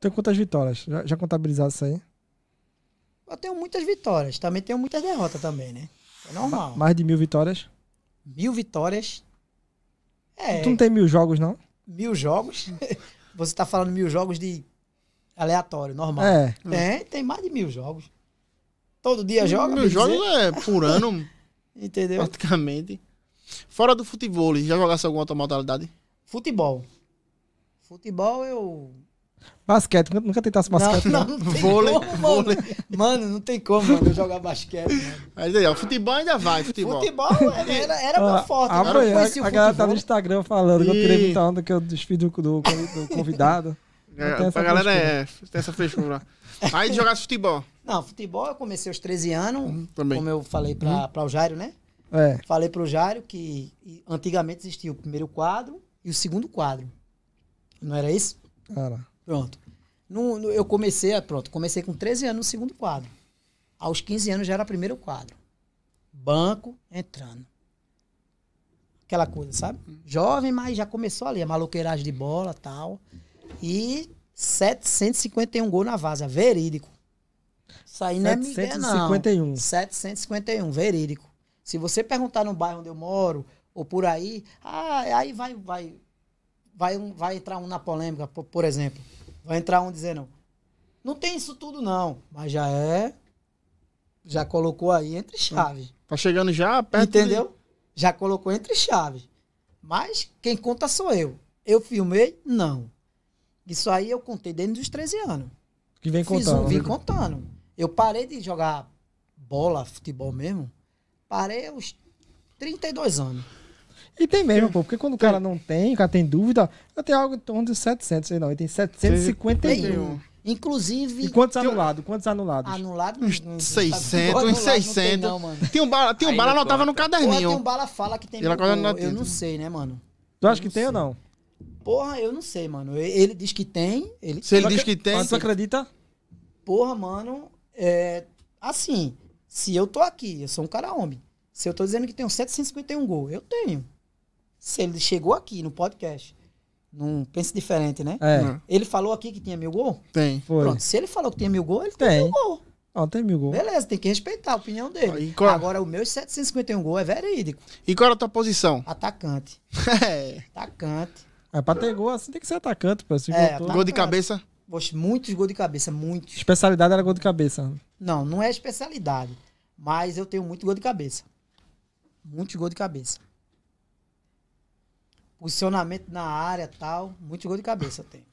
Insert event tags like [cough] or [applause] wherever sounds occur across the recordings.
Tem quantas vitórias? Já, já isso aí? Eu tenho muitas vitórias. Também tenho muitas derrotas também, né? É normal. Ma mais de mil vitórias? Mil vitórias. É. Tu não tem mil jogos, não? Mil jogos? [laughs] Você tá falando mil jogos de aleatório, normal. É. Tem, tem mais de mil jogos. Todo dia mil joga. Mil jogos dizer. é por ano. [laughs] Entendeu? Praticamente. Fora do futebol, já jogasse alguma outra modalidade? Futebol. Futebol eu Basquete, nunca, tentasse basquete. Não, não, não vôlei, como, vôlei. Mano, não tem como, mano, eu jogar basquete. Mas aí, ó, futebol ainda vai, futebol. Futebol era, era ah, meu forte. Amanhã, a, a galera tá no Instagram falando e... que eu tirei muita onda que eu desfiz do, do, do convidado. É, galera é, tem essa frescura. Aí jogasse futebol. Não, futebol eu comecei aos 13 anos, uhum, também. como eu falei pra, hum. pra o Jairo, né? É. Falei pro Jairo que antigamente existia o primeiro quadro e o segundo quadro. Não era isso? Era. Pronto. No, no, eu comecei, a, pronto, comecei com 13 anos no segundo quadro. Aos 15 anos já era primeiro quadro. Banco entrando. Aquela coisa, sabe? Jovem, mas já começou ali, a maloqueiragem de bola tal. E 751 gol na vaza, verídico. Isso aí não é Miguel, não. 751, verídico. Se você perguntar no bairro onde eu moro, ou por aí, ah, aí vai, vai vai, um, vai entrar um na polêmica, por, por exemplo. Vai entrar um dizendo, não tem isso tudo não, mas já é, já colocou aí entre chaves. Tá chegando já perto Entendeu? De... Já colocou entre chaves. Mas quem conta sou eu. Eu filmei? Não. Isso aí eu contei desde dos 13 anos. Que vem contando. Um, vim contando. Eu parei de jogar bola, futebol mesmo. Parei aos 32 anos. E tem mesmo, pô, porque quando o cara não tem, o cara tem dúvida, eu tenho algo em torno de 700, sei não, ele tem 751. Inclusive. E quantos anulados? Quantos anulados? Anulado? Uns 600, uns 600. Não tem, não, tem um bala, tem um bala não anotava no caderninho. Porra, tem um bala fala que tem. Mil, eu, eu não sei, né, mano? Tu acha que tem sei. ou não? Porra, eu não sei, mano. Ele diz que tem. Ele Se ele diz que tem. Mas tu acredita? Porra, mano. É, assim, se eu tô aqui, eu sou um cara homem. Se eu tô dizendo que tenho 751 gols, eu tenho se ele chegou aqui no podcast, não pense diferente, né? É. Ele falou aqui que tinha mil gol? Tem. Foi. Pronto, se ele falou que tinha mil gol, ele tem, tem mil gol. Não, tem mil gol. Beleza, tem que respeitar a opinião dele. Qual... Agora, o meu 751 é gol é verídico. E qual era a tua posição? Atacante. [laughs] é. Atacante. É, pra ter gol assim tem que ser atacante, pô. é, gol de cabeça? Poxa, muitos gols de cabeça, muitos. Especialidade era gol de cabeça. Não, não é especialidade. Mas eu tenho muito gol de cabeça. Muitos gol de cabeça posicionamento na área tal. Muito gol de cabeça tem.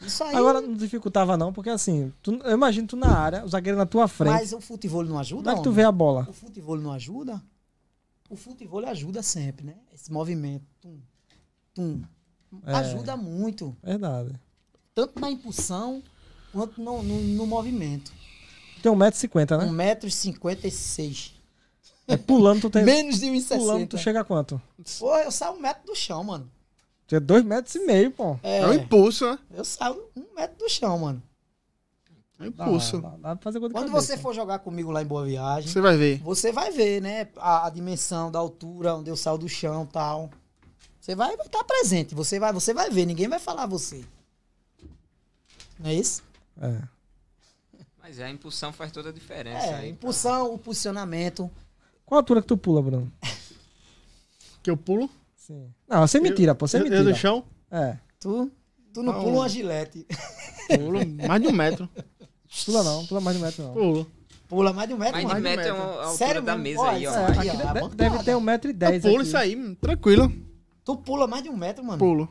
Isso aí. Agora não dificultava, não, porque assim, tu, eu imagino tu na área, o zagueiro na tua frente. Mas o futebol não ajuda? Como é que tu vê a bola? O futebol não ajuda? O futebol ajuda sempre, né? Esse movimento. Tum, tum. É, ajuda muito. Verdade. Tanto na impulsão quanto no, no, no movimento. Tem 1,50m, né? 1,56m. É pulando, tu tem. Menos de 1,60. Pulando, tu chega a quanto? Pô, eu saio um metro do chão, mano. Tu é dois metros e meio, pô. É, é um impulso, né? Eu saio um metro do chão, mano. É impulso. Dá, dá, dá pra fazer Quando cabeça. você for jogar comigo lá em Boa Viagem. Você vai ver. Você vai ver, né? A, a dimensão da altura, onde eu saio do chão e tal. Você vai estar tá presente. Você vai, você vai ver. Ninguém vai falar você. Não é isso? É. Mas é, a impulsão faz toda a diferença. É, aí, a impulsão, tá? o posicionamento. Qual a altura que tu pula, Bruno? Que eu pulo? Sim. Não, você me tira, pô. Você me tira. Eu do chão? É. Tu, tu não, não pula uma gilete. Pulo mais de um metro. Pula não, pula mais de um metro não. Pulo. Pula mais de um metro. Mais, mais de metro, metro. é a altura Sério, da mesa aí, ó. É, aqui deve ter um metro e dez Pula pulo isso aí, tranquilo. Tu pula mais de um metro, mano? Pulo.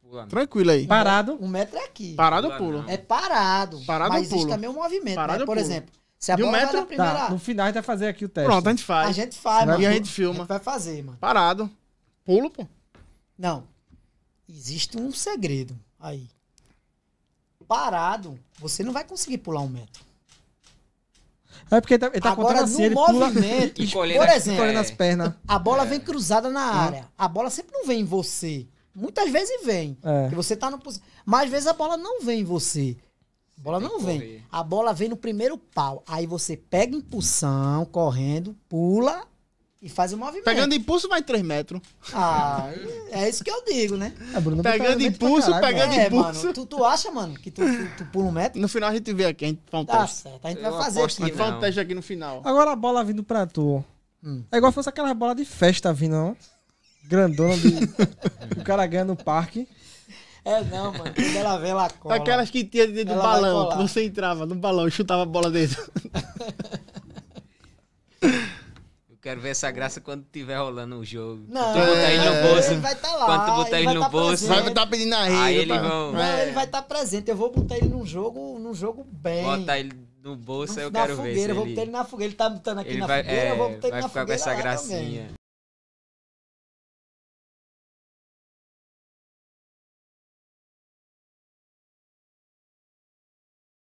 Pula, tranquilo aí. Parado? Um metro é aqui. Parado ou pulo. É parado. Parado ou pulo. Mas existe também é um movimento, parado, né? Por pulo. exemplo, se a de um bola metro? primeira... Tá, no final a gente vai fazer aqui o teste. Pronto, a gente faz. A gente faz, mano. E a gente filma. A gente vai fazer, mano. Parado. Pulo, pô. Não. Existe um segredo aí. Parado, você não vai conseguir pular um metro. É porque ele tá, ele tá Agora, assim, ele movimento, pula... [laughs] por exemplo, as pernas. a bola é. vem cruzada na é. área. A bola sempre não vem em você. Muitas vezes vem. É. você tá no... Mas às vezes a bola não vem em você. A bola não vem. Correr. A bola vem no primeiro pau. Aí você pega impulsão, correndo, pula e faz o movimento. Pegando impulso vai 3 metros. Ah, é isso que eu digo, né? É, Bruno, pegando impulso, caralho, né? pegando é, impulso. Mano, tu, tu acha, mano, que tu, tu, tu, pula um metro? No final a gente vê aqui, a gente faz um tá teste. Tá certo, a gente eu vai fazer aqui. A gente faz um teste aqui no final. Agora a bola vindo pra tu. Hum. É igual fosse aquela bola de festa vindo, não? Grandona de... [laughs] o cara ganha no parque. É não, mano. Quando ela vê, ela cola. Aquelas que tinha dentro do balão, que você entrava no balão e chutava a bola dentro. Eu quero ver essa graça quando tiver rolando um jogo. Não, tu botar ele no bolso. Ele vai estar tá lá. Quando tu botar ele, ele no tá bolso. Presente. Vai estar tá pedindo a rede. Aí ele, vão... não, é. ele vai estar tá presente. Eu vou botar ele num jogo, num jogo bem. Botar ele no bolso, aí eu quero fogueira, ver. Na fogueira, eu vou botar ele na fogueira. Ele tá botando aqui ele na vai, fogueira, é, eu vou é, botar ele vai na ficar fogueira. com essa gracinha. Também.